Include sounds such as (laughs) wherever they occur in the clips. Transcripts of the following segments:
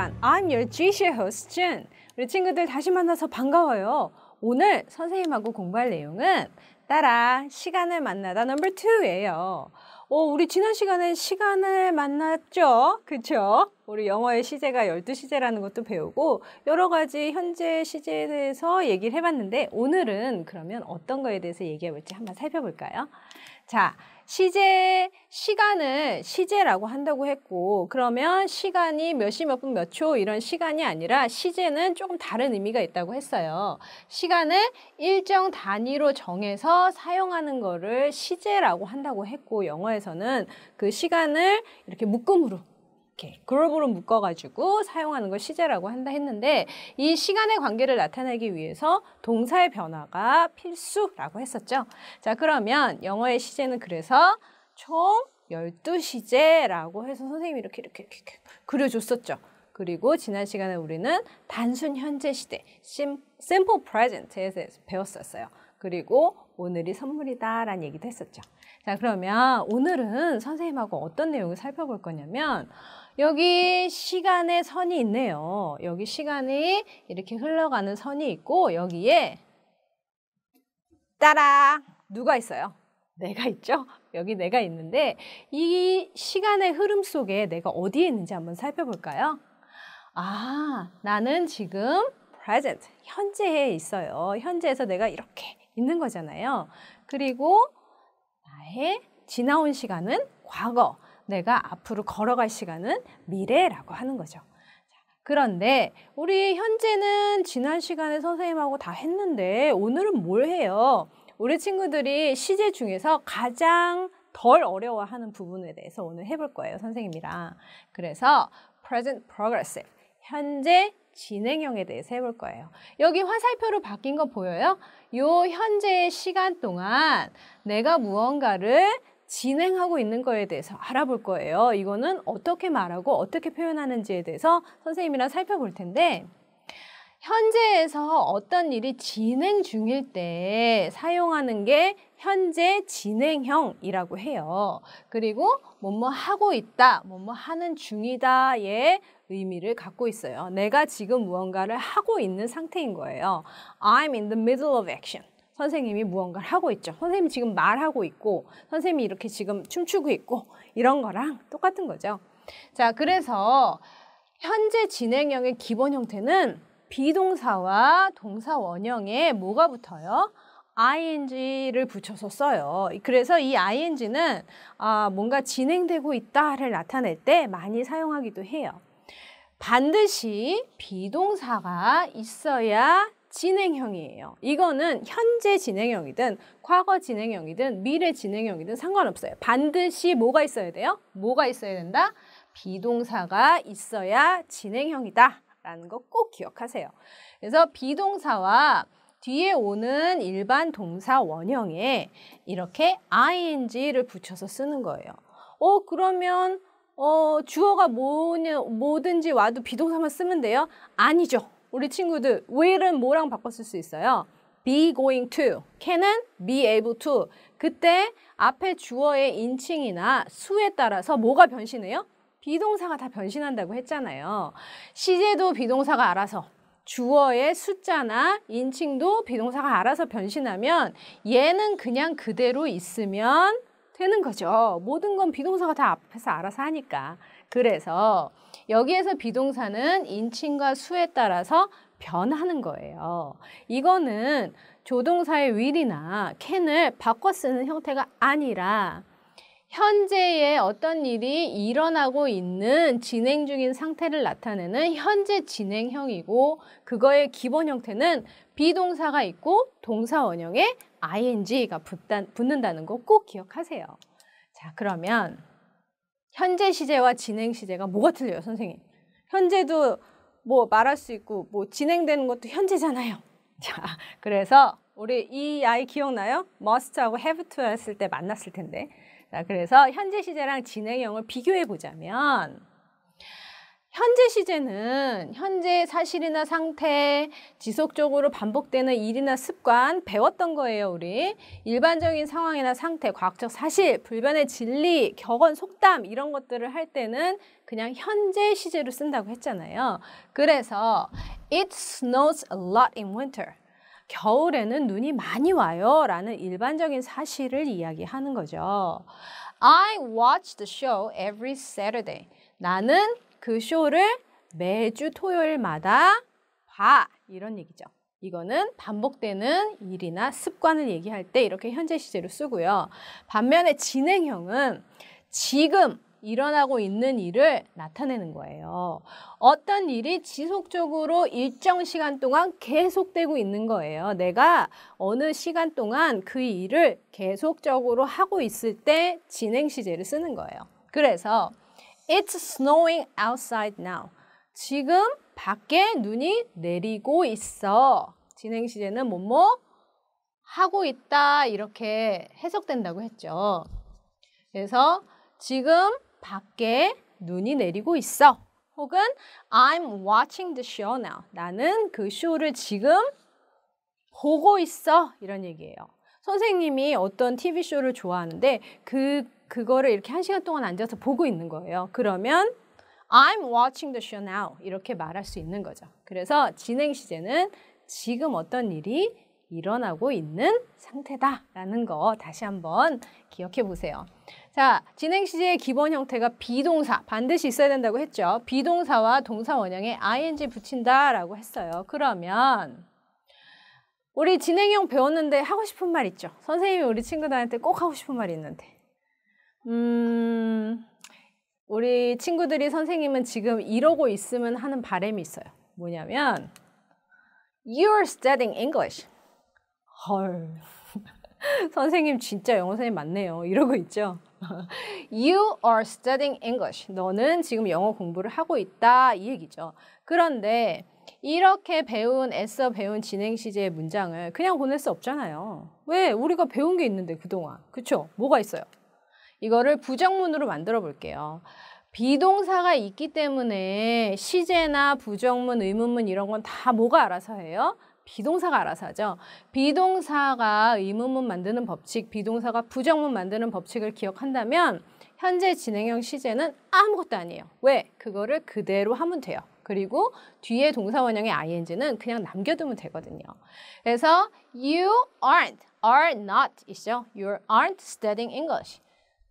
시간. I'm your G시의 host, Jun. 우리 친구들 다시 만나서 반가워요. 오늘 선생님하고 공부할 내용은 따라 시간을 만나다 넘버 2예요. 어, 우리 지난 시간에 시간을 만났죠? 그쵸? 우리 영어의 시제가 12시제라는 것도 배우고 여러 가지 현재 시제에 대해서 얘기를 해봤는데 오늘은 그러면 어떤 거에 대해서 얘기해볼지 한번 살펴볼까요? 자, 시제 시간을 시제라고 한다고 했고 그러면 시간이 몇 시 몇 분 몇 초 이런 시간이 아니라 시제는 조금 다른 의미가 있다고 했어요. 시간을 일정 단위로 정해서 사용하는 거를 시제라고 한다고 했고 영어에서는 그 시간을 이렇게 묶음으로 이렇게 그룹으로 묶어가지고 사용하는 걸 시제라고 한다 했는데 이 시간의 관계를 나타내기 위해서 동사의 변화가 필수라고 했었죠. 자 그러면 영어의 시제는 그래서 총 열두 시제라고 해서 선생님이 이렇게 이렇게 이렇게 그려줬었죠. 그리고 지난 시간에 우리는 단순 현재 시대, simple present에 대해서 배웠었어요. 그리고 오늘이 선물이다 라는 얘기도 했었죠. 자 그러면 오늘은 선생님하고 어떤 내용을 살펴볼 거냐면 여기 시간의 선이 있네요. 여기 시간이 이렇게 흘러가는 선이 있고 여기에 따라 누가 있어요? 내가 있죠? 여기 내가 있는데 이 시간의 흐름 속에 내가 어디에 있는지 한번 살펴볼까요? 아, 나는 지금 present, 현재에 있어요. 현재에서 내가 이렇게 있는 거잖아요. 그리고 나의 지나온 시간은 과거. 내가 앞으로 걸어갈 시간은 미래라고 하는 거죠. 그런데 우리 현재는 지난 시간에 선생님하고 다 했는데 오늘은 뭘 해요? 우리 친구들이 시제 중에서 가장 덜 어려워하는 부분에 대해서 오늘 해볼 거예요, 선생님이랑. 그래서 present progressive, 현재 진행형에 대해서 해볼 거예요. 여기 화살표로 바뀐 거 보여요? 요 현재의 시간 동안 내가 무언가를 진행하고 있는 거에 대해서 알아볼 거예요. 이거는 어떻게 말하고 어떻게 표현하는지에 대해서 선생님이랑 살펴볼 텐데 현재에서 어떤 일이 진행 중일 때 사용하는 게 현재 진행형이라고 해요. 그리고 뭐뭐 뭐 하고 있다, 뭐뭐 뭐 하는 중이다의 의미를 갖고 있어요. 내가 지금 무언가를 하고 있는 상태인 거예요. I'm in the middle of action. 선생님이 무언가를 하고 있죠. 선생님이 지금 말하고 있고 선생님이 이렇게 지금 춤추고 있고 이런 거랑 똑같은 거죠. 자, 그래서 현재 진행형의 기본 형태는 비동사와 동사 원형에 뭐가 붙어요? ing를 붙여서 써요. 그래서 이 ing는 아, 뭔가 진행되고 있다를 나타낼 때 많이 사용하기도 해요. 반드시 비동사가 있어야 진행형이에요. 이거는 현재 진행형이든 과거 진행형이든 미래 진행형이든 상관없어요. 반드시 뭐가 있어야 돼요? 뭐가 있어야 된다? 비동사가 있어야 진행형이다. 라는 거 꼭 기억하세요. 그래서 비동사와 뒤에 오는 일반 동사 원형에 이렇게 ing를 붙여서 쓰는 거예요. 어, 그러면 어, 주어가 뭐냐, 뭐든지 와도 비동사만 쓰면 돼요? 아니죠. 우리 친구들 will은 뭐랑 바꿔 쓸수 있어요? be going to, can은 be able to. 그때 앞에 주어의 인칭이나 수에 따라서 뭐가 변신해요? 비동사가 다 변신한다고 했잖아요. 시제도 비동사가 알아서 주어의 숫자나 인칭도 비동사가 알아서 변신하면 얘는 그냥 그대로 있으면 되는 거죠. 모든 건 비동사가 다 앞에서 알아서 하니까. 그래서 여기에서 비동사는 인칭과 수에 따라서 변하는 거예요. 이거는 조동사의 will이나 can을 바꿔 쓰는 형태가 아니라 현재의 어떤 일이 일어나고 있는 진행 중인 상태를 나타내는 현재 진행형이고 그거의 기본 형태는 비동사가 있고 동사 원형의 ing가 붙다, 붙는다는 거 꼭 기억하세요. 자, 그러면 현재 시제와 진행 시제가 뭐가 틀려요, 선생님? 현재도 뭐 말할 수 있고 뭐 진행되는 것도 현재잖아요. (laughs) 자, 그래서 우리 이 아이 기억나요? must하고 have to 했을 때 만났을 텐데. 자, 그래서 현재 시제랑 진행형을 비교해 보자면 현재 시제는 현재 사실이나 상태, 지속적으로 반복되는 일이나 습관 배웠던 거예요, 우리. 일반적인 상황이나 상태, 과학적 사실, 불변의 진리, 격언, 속담 이런 것들을 할 때는 그냥 현재 시제로 쓴다고 했잖아요. 그래서 It snows a lot in winter. 겨울에는 눈이 많이 와요 라는 일반적인 사실을 이야기하는 거죠. I watch the show every Saturday. 나는 그 쇼를 매주 토요일마다 봐. 이런 얘기죠. 이거는 반복되는 일이나 습관을 얘기할 때 이렇게 현재 시제로 쓰고요. 반면에 진행형은 지금 일어나고 있는 일을 나타내는 거예요. 어떤 일이 지속적으로 일정 시간 동안 계속되고 있는 거예요. 내가 어느 시간 동안 그 일을 계속적으로 하고 있을 때 진행 시제를 쓰는 거예요. 그래서 It's snowing outside now. 지금 밖에 눈이 내리고 있어. 진행 시제는 뭐뭐 뭐 하고 있다 이렇게 해석된다고 했죠. 그래서 지금 밖에 눈이 내리고 있어. 혹은 I'm watching the show now. 나는 그 쇼를 지금 보고 있어. 이런 얘기예요. 선생님이 어떤 TV쇼를 좋아하는데 그 그거를 이렇게 한 시간 동안 앉아서 보고 있는 거예요. 그러면 I'm watching the show now 이렇게 말할 수 있는 거죠. 그래서 진행 시제는 지금 어떤 일이 일어나고 있는 상태다라는 거 다시 한번 기억해 보세요. 자, 진행 시제의 기본 형태가 비동사 반드시 있어야 된다고 했죠. 비동사와 동사 원형에 ing 붙인다라고 했어요. 그러면 우리 진행형 배웠는데 하고 싶은 말 있죠? 선생님이 우리 친구들한테 꼭 하고 싶은 말이 있는데 음, 우리 친구들이 선생님은 지금 이러고 있으면 하는 바램이 있어요. 뭐냐면 You're studying English. 헐. (laughs) 선생님 진짜 영어 선생님 맞네요. 이러고 있죠. (laughs) you are studying English. 너는 지금 영어 공부를 하고 있다. 이 얘기죠. 그런데 이렇게 배운 애써 배운 진행 시제의 문장을 그냥 보낼 수 없잖아요. 왜? 우리가 배운 게 있는데 그동안. 그쵸? 뭐가 있어요? 이거를 부정문으로 만들어 볼게요. 비동사가 있기 때문에 시제나 부정문, 의문문 이런 건 다 뭐가 알아서 해요? 비동사가 알아서 하죠. 비동사가 의문문 만드는 법칙, 비동사가 부정문 만드는 법칙을 기억한다면 현재 진행형 시제는 아무것도 아니에요. 왜? 그거를 그대로 하면 돼요. 그리고 뒤에 동사원형의 ing는 그냥 남겨두면 되거든요. 그래서 you aren't, are not 이죠. You aren't studying English.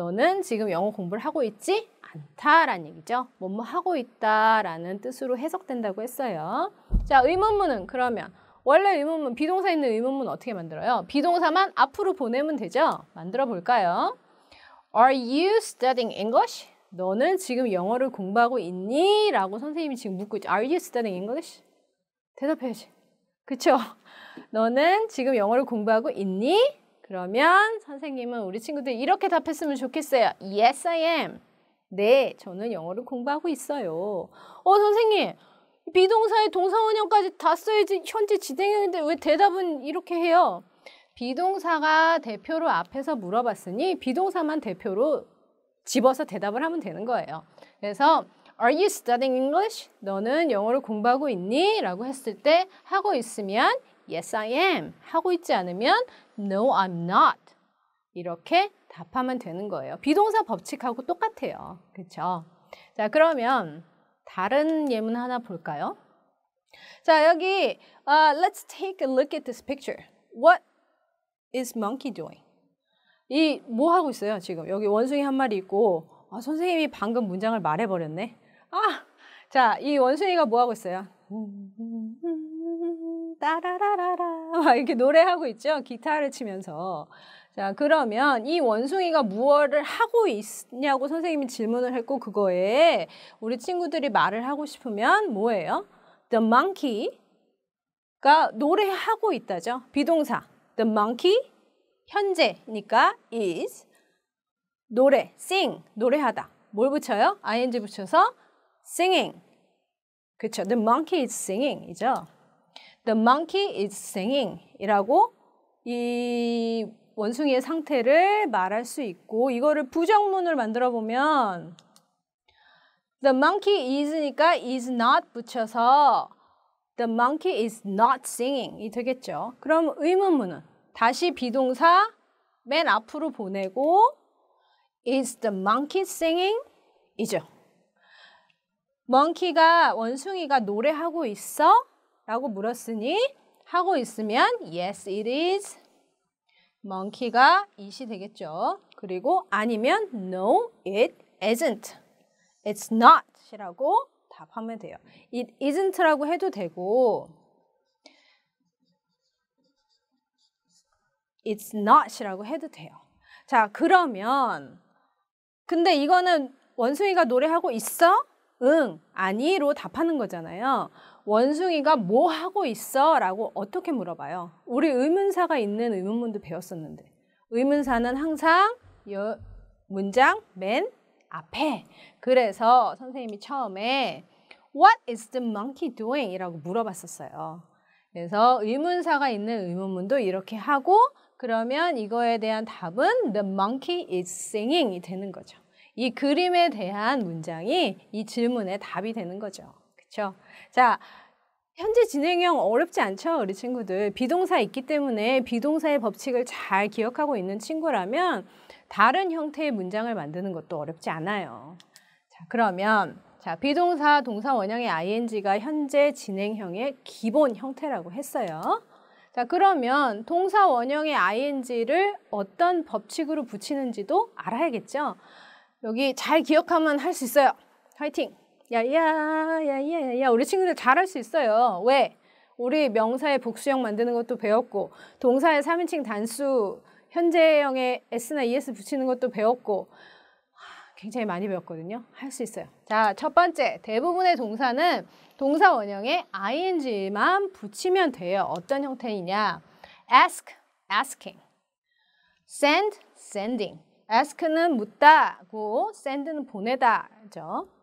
너는 지금 영어 공부를 하고 있지 않다라는 얘기죠. 뭐 뭐 하고 있다라는 뜻으로 해석된다고 했어요. 자, 의문문은 그러면 원래 의문문, 비동사 있는 의문문 어떻게 만들어요? 비동사만 앞으로 보내면 되죠? 만들어 볼까요? Are you studying English? 너는 지금 영어를 공부하고 있니? 라고 선생님이 지금 묻고 있죠. Are you studying English? 대답해야지. 그쵸? (laughs) 너는 지금 영어를 공부하고 있니? 그러면 선생님은 우리 친구들 이렇게 답했으면 좋겠어요. Yes, I am. 네, 저는 영어를 공부하고 있어요. 어, 선생님, 비동사의 동사원형까지 다 써야지 현재 진행형인데 왜 대답은 이렇게 해요? 비동사가 대표로 앞에서 물어봤으니 비동사만 대표로 집어서 대답을 하면 되는 거예요. 그래서 Are you studying English? 너는 영어를 공부하고 있니? 라고 했을 때 하고 있으면 Yes, I am. 하고 있지 않으면 No, I'm not. 이렇게 답하면 되는 거예요. 비동사 법칙하고 똑같아요. 그렇 자, 그러면 다른 예문 하나 볼까요? 자, 여기 uh, Let's take a look at this picture. What is monkey doing? 이 뭐 하고 있어요, 지금? 여기 원숭이 한 마리 있고 아, 선생님이 방금 문장을 말해버렸네. 아, 자, 이 원숭이가 뭐 하고 있어요? 따라라라라 (laughs) 막 이렇게 노래하고 있죠. 기타를 치면서. 자, 그러면 이 원숭이가 무엇을 하고 있냐고 선생님이 질문을 했고 그거에 우리 친구들이 말을 하고 싶으면 뭐예요? The monkey가 노래하고 있다죠. 비동사. The monkey 현재니까 is 노래, sing, 노래하다. 뭘 붙여요? ing 붙여서 singing. 그렇죠. The monkey is singing이죠. The monkey is singing 이라고 이 원숭이의 상태를 말할 수 있고 이거를 부정문을 만들어 보면 The monkey is니까 is not 붙여서 The monkey is not singing이 되겠죠. 그럼 의문문은 다시 비동사 맨 앞으로 보내고 Is the monkey singing? 이죠. m o n k e y 가 원숭이가 노래하고 있어? 라고 물었으니 하고 있으면 yes it is monkey가 it이 되겠죠. 그리고 아니면 no it isn't it's not 이라고 답하면 돼요. it isn't라고 해도 되고 it's not이라고 해도 돼요. 자, 그러면 근데 이거는 원숭이가 노래하고 있어? 응, 아니로 답하는 거잖아요. 원숭이가 뭐 하고 있어? 라고 어떻게 물어봐요? 우리 의문사가 있는 의문문도 배웠었는데 의문사는 항상 여, 문장 맨 앞에 그래서 선생님이 처음에 What is the monkey doing? 이라고 물어봤었어요. 그래서 의문사가 있는 의문문도 이렇게 하고 그러면 이거에 대한 답은 The monkey is singing이 되는 거죠. 이 그림에 대한 문장이 이 질문의 답이 되는 거죠. 그렇죠. 자, 현재 진행형 어렵지 않죠, 우리 친구들. 비동사 있기 때문에 비동사의 법칙을 잘 기억하고 있는 친구라면 다른 형태의 문장을 만드는 것도 어렵지 않아요. 자, 그러면 자, 비동사 동사 원형의 ing가 현재 진행형의 기본 형태라고 했어요. 자, 그러면 동사 원형의 ing를 어떤 법칙으로 붙이는지도 알아야겠죠? 여기 잘 기억하면 할 수 있어요. 화이팅! 야야 야야야 야 우리 친구들 잘 할 수 있어요. 왜? 우리 명사의 복수형 만드는 것도 배웠고 동사의 3인칭 단수 현재형에 s나 es 붙이는 것도 배웠고 굉장히 많이 배웠거든요. 할 수 있어요. 자, 첫 번째 대부분의 동사는 동사 원형에 ing만 붙이면 돼요. 어떤 형태이냐? ask, asking, send, sending. ask는 묻다고 send는 보내다죠. 그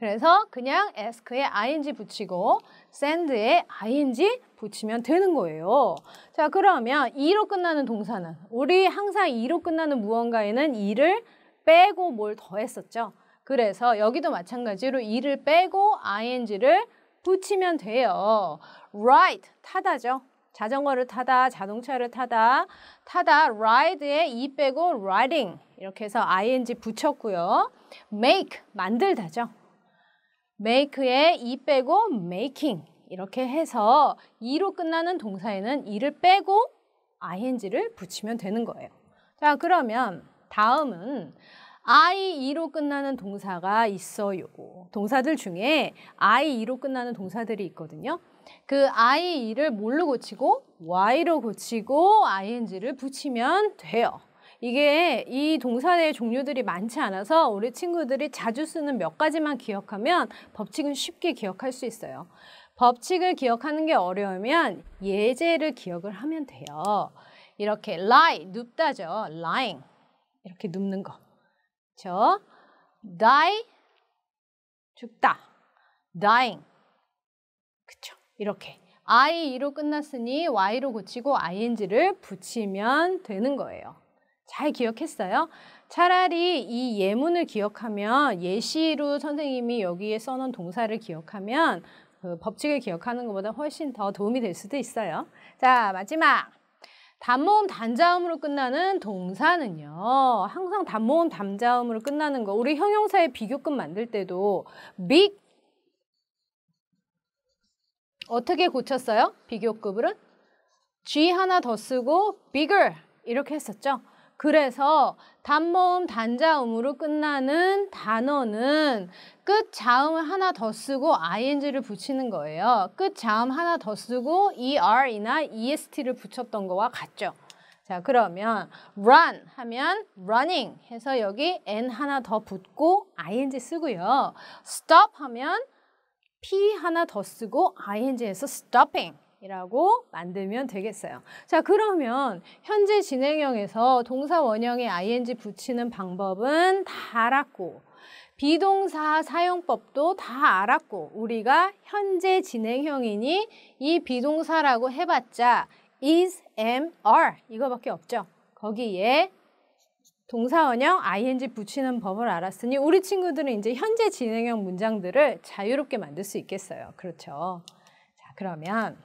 그래서 그냥 ask에 ing 붙이고 send에 ing 붙이면 되는 거예요. 자 그러면 이로 끝나는 동사는 우리 항상 이로 끝나는 무언가에는 이를 빼고 뭘 더했었죠. 그래서 여기도 마찬가지로 이를 빼고 ing를 붙이면 돼요. ride 타다죠. 자전거를 타다, 자동차를 타다, 타다, ride에 이 빼고 riding 이렇게 해서 ing 붙였고요. make 만들다죠. make에 이 빼고 making 이렇게 해서 이로 끝나는 동사에는 이를 빼고 ing를 붙이면 되는 거예요. 자 그러면 다음은 IE로 끝나는 동사가 있어요. 동사들 중에 IE로 끝나는 동사들이 있거든요. 그 IE를 뭘로 고치고 Y로 고치고 ING를 붙이면 돼요. 이게 이 동사의 종류들이 많지 않아서 우리 친구들이 자주 쓰는 몇 가지만 기억하면 법칙은 쉽게 기억할 수 있어요. 법칙을 기억하는 게 어려우면 예제를 기억을 하면 돼요. 이렇게 lie, 눕다죠. lying. 이렇게 눕는 거. 그렇죠? die, 죽다. dying. 그쵸? 이렇게. i로 끝났으니 y로 고치고 ing를 붙이면 되는 거예요. 잘 기억했어요? 차라리 이 예문을 기억하면 예시로 선생님이 여기에 써놓은 동사를 기억하면 그 법칙을 기억하는 것보다 훨씬 더 도움이 될 수도 있어요. 자, 마지막. 단모음, 단자음으로 끝나는 동사는요. 항상 단모음, 단자음으로 끝나는 거. 우리 형용사의 비교급 만들 때도 big 어떻게 고쳤어요? 비교급은 G 하나 더 쓰고 bigger 이렇게 했었죠. 그래서 단모음, 단자음으로 끝나는 단어는 끝 자음을 하나 더 쓰고 ing를 붙이는 거예요. 끝 자음 하나 더 쓰고 er이나 est를 붙였던 거와 같죠. 자 그러면 run 하면 running 해서 여기 n 하나 더 붙고 ing 쓰고요. stop 하면 p 하나 더 쓰고 ing에서 stopping 이라고 만들면 되겠어요. 자, 그러면 현재 진행형에서 동사 원형에 ing 붙이는 방법은 다 알았고 비동사 사용법도 다 알았고 우리가 현재 진행형이니 이 비동사라고 해봤자 is, am, are 이거밖에 없죠. 거기에 동사원형 ing 붙이는 법을 알았으니 우리 친구들은 이제 현재 진행형 문장들을 자유롭게 만들 수 있겠어요. 그렇죠. 자, 그러면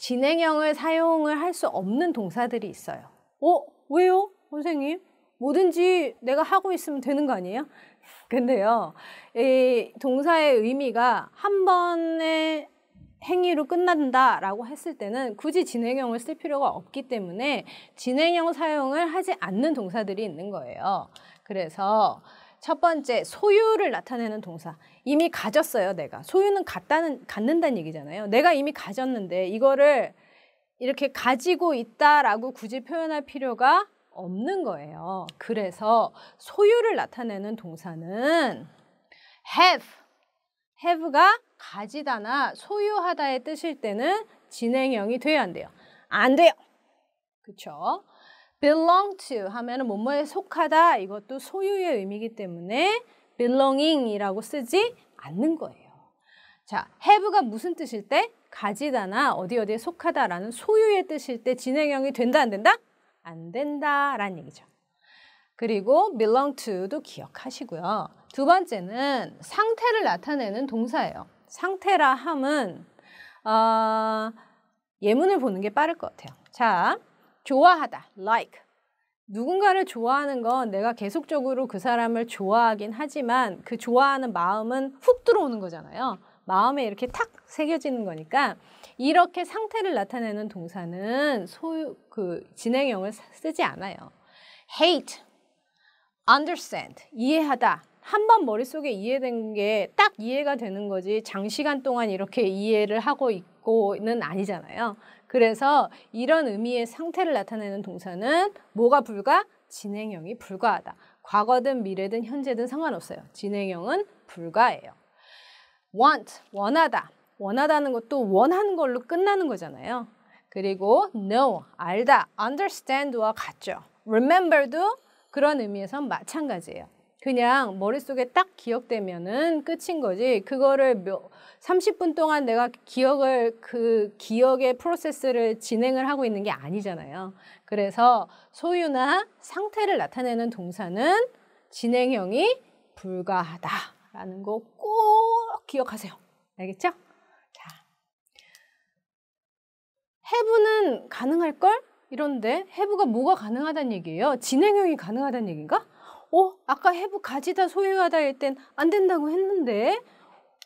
진행형을 사용을 할 수 없는 동사들이 있어요. 어? 왜요? 선생님? 뭐든지 내가 하고 있으면 되는 거 아니에요? (laughs) 근데요, 이 동사의 의미가 한 번의 행위로 끝난다라고 했을 때는 굳이 진행형을 쓸 필요가 없기 때문에 진행형 사용을 하지 않는 동사들이 있는 거예요. 그래서 첫 번째 소유를 나타내는 동사. 이미 가졌어요, 내가. 소유는 갖다는 갖는다는 얘기잖아요. 내가 이미 가졌는데 이거를 이렇게 가지고 있다라고 굳이 표현할 필요가 없는 거예요. 그래서 소유를 나타내는 동사는 have, have가 가지다나 소유하다의 뜻일 때는 진행형이 돼야 한대요. 안 돼요. 그렇죠? belong to 하면 은 뭐뭐에 속하다 이것도 소유의 의미이기 때문에 belonging이라고 쓰지 않는 거예요. 자, have가 무슨 뜻일 때? 가지다나 어디 어디에 속하다라는 소유의 뜻일 때 진행형이 된다 안 된다? 안 된다라는 얘기죠. 그리고 belong to도 기억하시고요. 두 번째는 상태를 나타내는 동사예요. 상태라 함은 어, 예문을 보는 게 빠를 것 같아요. 자, 좋아하다, like. 누군가를 좋아하는 건 내가 계속적으로 그 사람을 좋아하긴 하지만 그 좋아하는 마음은 훅 들어오는 거잖아요. 마음에 이렇게 탁 새겨지는 거니까 이렇게 상태를 나타내는 동사는 소유 그 진행형을 쓰지 않아요. hate, understand, 이해하다. 한 번 머릿속에 이해된 게 딱 이해가 되는 거지 장시간 동안 이렇게 이해를 하고 있고는 아니잖아요. 그래서 이런 의미의 상태를 나타내는 동사는 뭐가 불가? 진행형이 불가하다. 과거든 미래든 현재든 상관없어요. 진행형은 불가해요 want, 원하다. 원하다는 것도 원하는 걸로 끝나는 거잖아요. 그리고 know, 알다, understand와 같죠. remember도 그런 의미에서 마찬가지예요. 그냥 머릿속에 딱 기억되면은 끝인 거지. 그거를 30분 동안 내가 기억을 그 기억의 프로세스를 진행을 하고 있는 게 아니잖아요. 그래서 소유나 상태를 나타내는 동사는 진행형이 불가하다라는 거 꼭 기억하세요. 알겠죠? 자, 해부는 가능할걸? 이런데 해부가 뭐가 가능하다는 얘기예요? 진행형이 가능하다는 얘기인가? 어? 아까 해부 가지다 소유하다 할땐안 된다고 했는데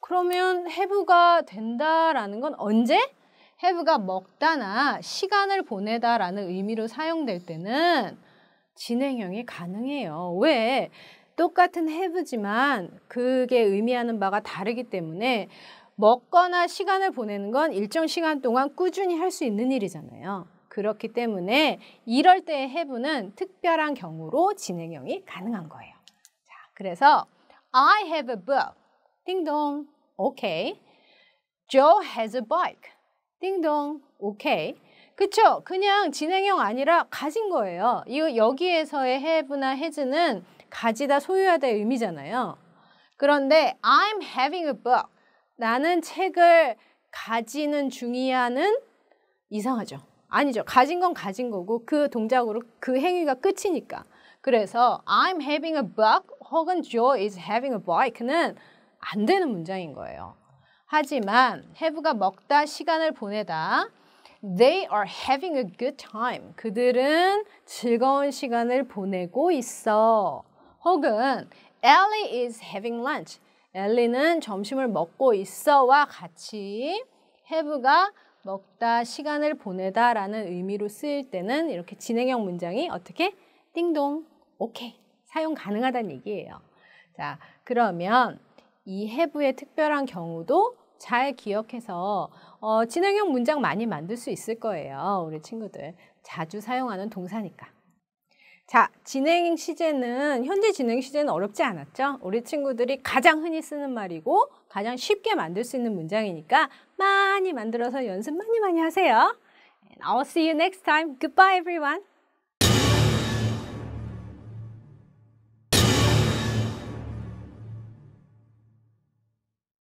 그러면 해부가 된다라는 건 언제? 해부가 먹다나 시간을 보내다라는 의미로 사용될 때는 진행형이 가능해요. 왜? 똑같은 해부지만 그게 의미하는 바가 다르기 때문에 먹거나 시간을 보내는 건 일정 시간 동안 꾸준히 할 수 있는 일이잖아요. 그렇기 때문에 이럴 때의 해부는 특별한 경우로 진행형이 가능한 거예요. 자, 그래서 I have a book. 띵동. 오케이. Okay. Joe has a bike. 띵동. 오케이. Okay. 그쵸? 그냥 진행형 아니라 가진 거예요. 이 여기에서의 have나 has는 가지다 소유하다의 의미잖아요. 그런데 I'm having a book. 나는 책을 가지는 중이야는 이상하죠. 아니죠. 가진 건 가진 거고 그 동작으로 그 행위가 끝이니까. 그래서 I'm having a bug 혹은 Joe is having a bike는 안 되는 문장인 거예요. 하지만 have가 먹다, 시간을 보내다 They are having a good time. 그들은 즐거운 시간을 보내고 있어. 혹은 Ellie is having lunch. 엘리는 점심을 먹고 있어와 같이 have가 먹다, 시간을 보내다 라는 의미로 쓰일 때는 이렇게 진행형 문장이 어떻게? 띵동, 오케이. 사용 가능하다는 얘기예요. 자, 그러면 이 해부의 특별한 경우도 잘 기억해서 어, 진행형 문장 많이 만들 수 있을 거예요. 우리 친구들. 자주 사용하는 동사니까. 자, 진행 시제는 현재 진행 시제는 어렵지 않았죠? 우리 친구들이 가장 흔히 쓰는 말이고 가장 쉽게 만들 수 있는 문장이니까 많이 만들어서 연습 많이 많이 하세요. And I'll see you next time. Goodbye, everyone.